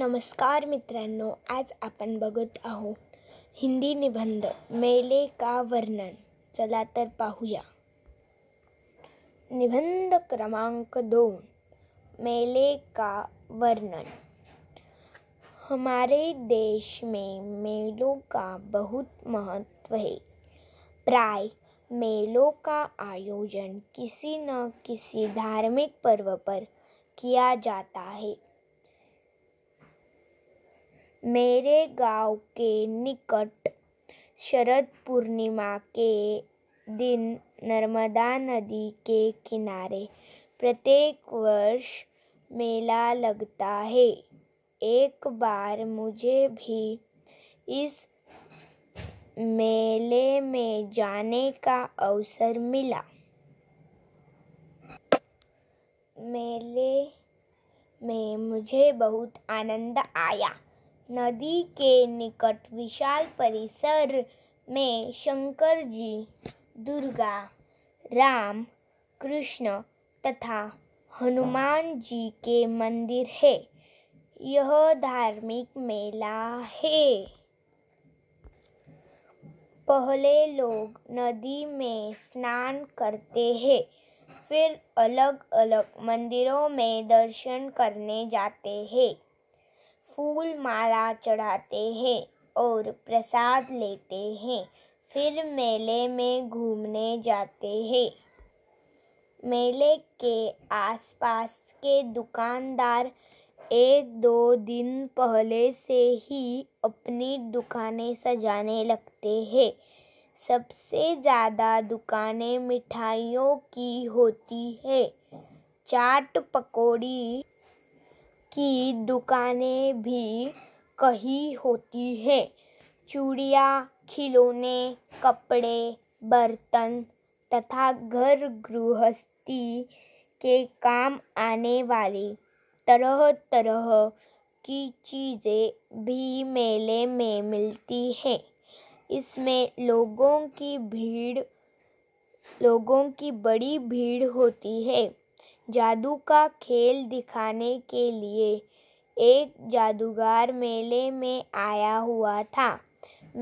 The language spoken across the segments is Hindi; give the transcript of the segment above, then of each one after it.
नमस्कार मित्रों आज आप बगत आहो हिंदी निबंध मेले का वर्णन चला तो पहूया निबंध क्रमांक दोन मेले का वर्णन हमारे देश में मेलों का बहुत महत्व है प्राय मेलों का आयोजन किसी न किसी धार्मिक पर्व पर किया जाता है मेरे गांव के निकट शरद पूर्णिमा के दिन नर्मदा नदी के किनारे प्रत्येक वर्ष मेला लगता है एक बार मुझे भी इस मेले में जाने का अवसर मिला मेले में मुझे बहुत आनंद आया नदी के निकट विशाल परिसर में शंकर जी दुर्गा राम कृष्ण तथा हनुमान जी के मंदिर है यह धार्मिक मेला है पहले लोग नदी में स्नान करते हैं फिर अलग अलग मंदिरों में दर्शन करने जाते हैं फूल माला चढ़ाते हैं और प्रसाद लेते हैं फिर मेले में घूमने जाते हैं मेले के आसपास के दुकानदार एक दो दिन पहले से ही अपनी दुकानें सजाने लगते हैं सबसे ज़्यादा दुकानें मिठाइयों की होती है चाट पकौड़ी की दुकानें भी कही होती है चूड़िया खिलौने कपड़े बर्तन तथा घर गृहस्थी के काम आने वाली तरह तरह की चीज़ें भी मेले में मिलती हैं इसमें लोगों की भीड़ लोगों की बड़ी भीड़ होती है जादू का खेल दिखाने के लिए एक जादूगर मेले में आया हुआ था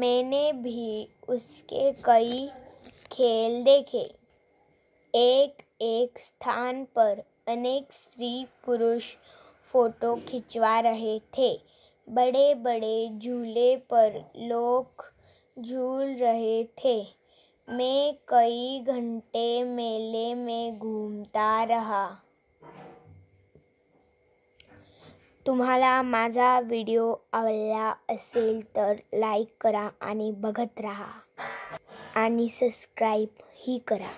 मैंने भी उसके कई खेल देखे एक एक स्थान पर अनेक स्त्री पुरुष फोटो खिंचवा रहे थे बड़े बड़े झूले पर लोग झूल रहे थे मैं कई घंटे मेले में घूमता रहा तुम्हाला माझा व्हिडिओ आवडला असेल तर लाईक करा आणि बघत राहा आणि सबस्क्राईबही करा